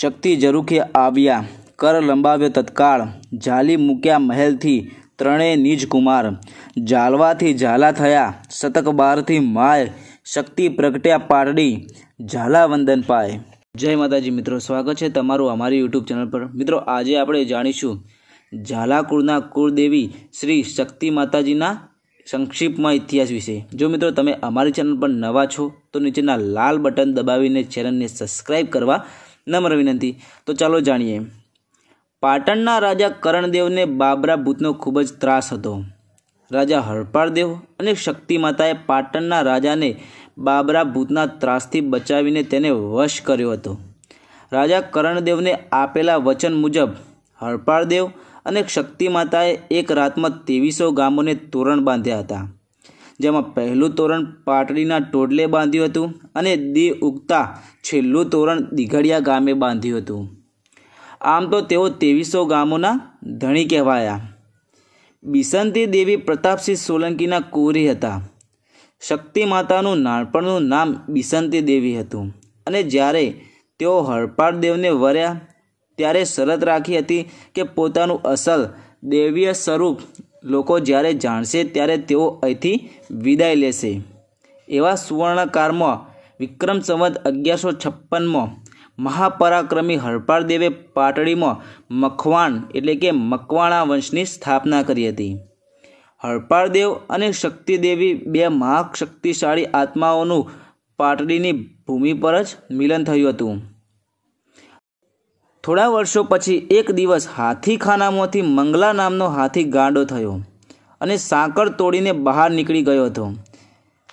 શક્તિ જરૂખે આવ્યા કર લંબાવ્યો તત્કાળ ઝાલી મૂક્યા મહેલથી ત્રણેય નિજકુમાર ઝાલવાથી ઝાલા થયા શતક બારથી માય શક્તિ પ્રગટ્યા પારડી ઝાલા વંદન પાય જય માતાજી મિત્રો સ્વાગત છે તમારું અમારી યુટ્યુબ ચેનલ પર મિત્રો આજે આપણે જાણીશું ઝાલાકુળના કુળદેવી શ્રી શક્તિ માતાજીના સંક્ષિપ્તમાં ઇતિહાસ વિશે જો મિત્રો તમે અમારી ચેનલ પર નવા છો તો નીચેના લાલ બટન દબાવીને ચેનલને સબસ્ક્રાઈબ કરવા નમ્ર વિનંતી તો ચાલો જાણીએ પાટણના રાજા કરણદેવને બાબરા ભૂતનો ખૂબ જ ત્રાસ હતો રાજા હરપાળદેવ અને શક્તિ માતાએ પાટણના રાજાને બાબરા ભૂતના ત્રાસથી બચાવીને તેને વશ કર્યો હતો રાજા કરણદેવને આપેલા વચન મુજબ હરપાળદેવ અને શક્તિ માતાએ એક રાતમાં ત્રેવીસો ગામોને તોરણ બાંધ્યા હતા જેમાં પહેલું તોરણ પાટડીના ટોડલે બાંધ્યું હતું અને દી ઉગતા છેલ્લું તોરણ દિઘડિયા ગામે બાંધ્યું હતું આમ તો તેઓ ત્રેવીસો ગામોના ધણી કહેવાયા બિસંતી દેવી પ્રતાપસિંહ સોલંકીના કુરી હતા શક્તિ માતાનું નાનપણનું નામ બિસંતી દેવી હતું અને જ્યારે તેઓ હરપાળ દેવને વર્યા ત્યારે શરત રાખી હતી કે પોતાનું અસલ દેવીય સ્વરૂપ લોકો જ્યારે જાણશે ત્યારે તેઓ અહીંથી વિદાય લેશે એવા સુવર્ણકારમાં વિક્રમ સંવત અગિયારસો છપ્પનમાં મહાપરાક્રમી હરપાળદેવે પાટડીમાં મખવાણ એટલે કે મકવાણા વંશની સ્થાપના કરી હતી હરપાળદેવ અને શક્તિદેવી બે મહાશક્તિશાળી આત્માઓનું પાટડીની ભૂમિ પર જ મિલન થયું હતું થોડા વર્ષો પછી એક દિવસ હાથીખાનામાંથી મંગલા નામનો હાથી ગાંડો થયો અને સાંકળ તોડીને બહાર નીકળી ગયો હતો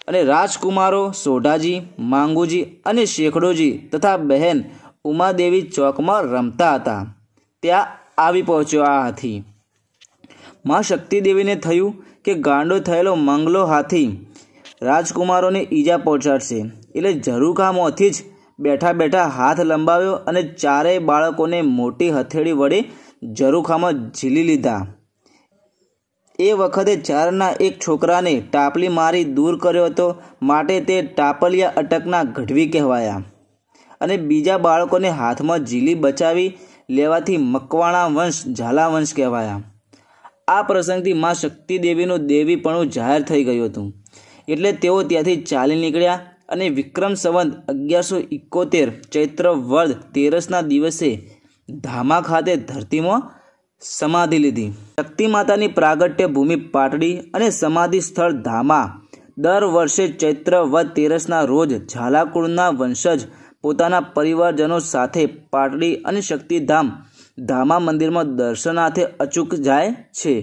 અને રાજકુમારો સોઢાજી માંગુજી અને શેખડોજી તથા બહેન ઉમાદેવી ચોકમાં રમતા હતા ત્યાં આવી પહોંચ્યો આ હાથી માં શક્તિદેવીને થયું કે ગાંડો થયેલો મંગલો હાથી રાજકુમારોને ઈજા પહોંચાડશે એટલે જરૂર કામોથી જ બેઠા બેઠા હાથ લંબાવ્યો અને ચારેય બાળકોને મોટી હથેળી વડે જરૂખામાં ઝીલી લીધા એ વખતે ચારના એક છોકરાને ટાપલી મારી દૂર કર્યો હતો માટે તે ટાપલિયા અટકના ગઢવી કહેવાયા અને બીજા બાળકોને હાથમાં ઝીલી બચાવી લેવાથી મકવાણા વંશ ઝાલા વંશ કહેવાયા આ પ્રસંગથી માં શક્તિદેવીનું દેવીપણું જાહેર થઈ ગયું હતું એટલે તેઓ ત્યાંથી ચાલી નીકળ્યા અને વિક્રમ સંવંત અગિયારસો ઇકોતેર ચૈત્ર વર્ધ તેરસના દિવસે ધામા ખાતે ધરતીમાં સમાધિ લીધી શક્તિ માતાની પ્રાગટ્ય ભૂમિ પાટડી અને સમાધિ સ્થળ ધામા દર વર્ષે ચૈત્ર વધ તેરસના રોજ ઝાલાકુળના વંશજ પોતાના પરિવારજનો સાથે પાટડી અને શક્તિધામ ધામા મંદિરમાં દર્શનાર્થે અચૂક જાય છે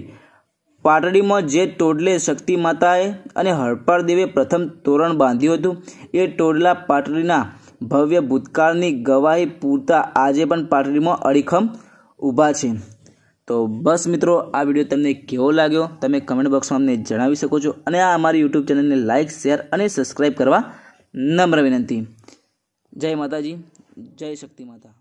પાટડીમાં જે ટોડલે શક્તિ માતાએ અને હરપાળ દેવે પ્રથમ તોરણ બાંધ્યું હતું એ ટોડલા પાટડીના ભવ્ય ભૂતકાળની ગવાહી પૂરતા આજે પણ પાટડીમાં અડીખમ ઊભા છે તો બસ મિત્રો આ વિડીયો તમને કેવો લાગ્યો તમે કમેન્ટ બોક્સમાં અમને જણાવી શકો છો અને આ અમારી યુટ્યુબ ચેનલને લાઇક શેર અને સબસ્ક્રાઇબ કરવા નમ્ર વિનંતી જય માતાજી જય શક્તિ માતા